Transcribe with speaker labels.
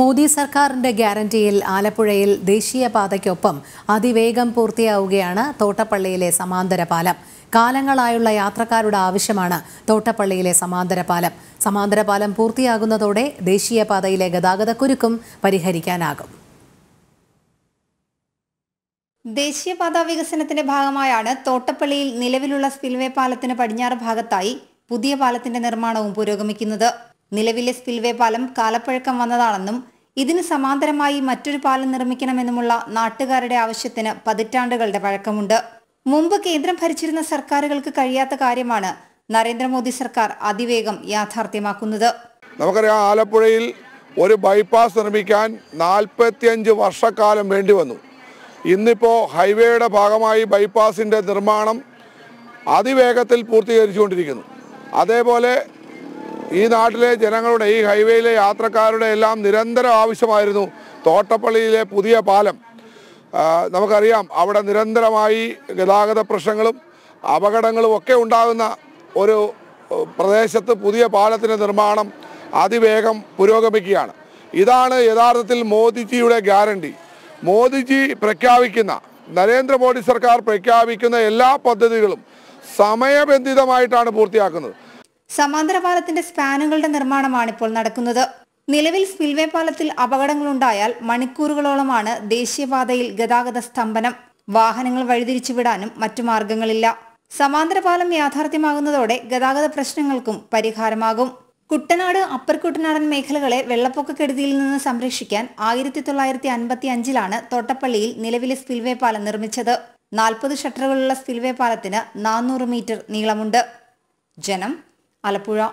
Speaker 1: മോദി സർക്കാരിന്റെ ഗ്യാരണ്ടിയിൽ ആലപ്പുഴയിൽ ദേശീയപാതയ്ക്കൊപ്പം അതിവേഗം പൂർത്തിയാവുകയാണ് തോട്ടപ്പള്ളിയിലെ സമാന്തര പാലം കാലങ്ങളായുള്ള യാത്രക്കാരുടെ ആവശ്യമാണ് തോട്ടപ്പള്ളിയിലെ സമാന്തര പാലം സമാന്തര പാലം പൂർത്തിയാകുന്നതോടെ ദേശീയപാതയിലെ ഗതാഗതക്കുരുക്കും പരിഹരിക്കാനാകും
Speaker 2: ദേശീയപാത വികസനത്തിന്റെ ഭാഗമായാണ് തോട്ടപ്പള്ളിയിൽ നിലവിലുള്ള സ്പിൽവേ പാലത്തിന് പടിഞ്ഞാറ് ഭാഗത്തായി പുതിയ പാലത്തിന്റെ നിർമ്മാണവും പുരോഗമിക്കുന്നത് നിലവിലെ സ്പിൽവേ പാലം കാലപ്പഴക്കം വന്നതാണെന്നും ഇതിന് സമാന്തരമായി മറ്റൊരു പാലം നിർമ്മിക്കണമെന്നുമുള്ള നാട്ടുകാരുടെ ആവശ്യത്തിന് പതിറ്റാണ്ടുകളുടെ പഴക്കമുണ്ട് മുമ്പ് കേന്ദ്രം ഭരിച്ചിരുന്ന സർക്കാരുകൾക്ക് കഴിയാത്ത കാര്യമാണ് നരേന്ദ്രമോദി സർക്കാർ അതിവേഗം യാഥാർത്ഥ്യമാക്കുന്നത്
Speaker 3: നമുക്കറിയാം ആലപ്പുഴയിൽ ഒരു ബൈപ്പാസ് നിർമ്മിക്കാൻ നാൽപ്പത്തിയഞ്ച് വർഷക്കാലം വേണ്ടി വന്നു ഇന്നിപ്പോ ഹൈവേയുടെ ഭാഗമായി ബൈപ്പാസിന്റെ നിർമ്മാണം അതിവേഗത്തിൽ പൂർത്തീകരിച്ചുകൊണ്ടിരിക്കുന്നു അതേപോലെ ഈ നാട്ടിലെ ജനങ്ങളുടെ ഈ ഹൈവേയിലെ യാത്രക്കാരുടെ എല്ലാം നിരന്തരം ആവശ്യമായിരുന്നു തോട്ടപ്പള്ളിയിലെ പുതിയ പാലം നമുക്കറിയാം അവിടെ നിരന്തരമായി ഗതാഗത പ്രശ്നങ്ങളും അപകടങ്ങളും ഒക്കെ ഉണ്ടാകുന്ന ഒരു പ്രദേശത്ത് പുതിയ പാലത്തിൻ്റെ നിർമ്മാണം അതിവേഗം പുരോഗമിക്കുകയാണ് ഇതാണ് യഥാർത്ഥത്തിൽ മോദിജിയുടെ ഗ്യാരണ്ടി മോദിജി പ്രഖ്യാപിക്കുന്ന നരേന്ദ്രമോദി സർക്കാർ പ്രഖ്യാപിക്കുന്ന എല്ലാ പദ്ധതികളും സമയബന്ധിതമായിട്ടാണ് പൂർത്തിയാക്കുന്നത്
Speaker 2: സമാന്തര പാലത്തിന്റെ സ്പാനുകളുടെ നിർമ്മാണമാണ് ഇപ്പോൾ നടക്കുന്നത് നിലവിൽ സ്പിൽവേ പാലത്തിൽ അപകടങ്ങളുണ്ടായാൽ മണിക്കൂറുകളോളമാണ് ദേശീയപാതയിൽ ഗതാഗത സ്തംഭനം വാഹനങ്ങൾ വഴിതിരിച്ചുവിടാനും മറ്റു മാർഗങ്ങളില്ല സമാന്തര പാലം യാഥാർത്ഥ്യമാകുന്നതോടെ ഗതാഗത പ്രശ്നങ്ങൾക്കും പരിഹാരമാകും കുട്ടനാട് അപ്പർ കുട്ടനാടൻ മേഖലകളെ വെള്ളപ്പൊക്കക്കെടുതിയിൽ നിന്ന് സംരക്ഷിക്കാൻ ആയിരത്തി തൊള്ളായിരത്തി അൻപത്തി അഞ്ചിലാണ് തോട്ടപ്പള്ളിയിൽ നിലവിലെ സ്പിൽവേ പാലം നിർമ്മിച്ചത് നാൽപ്പത് ഷട്ടറുകളുള്ള സ്പിൽവേ പാലത്തിന് നാനൂറ് മീറ്റർ നീളമുണ്ട് ജനം ആലപ്പുഴ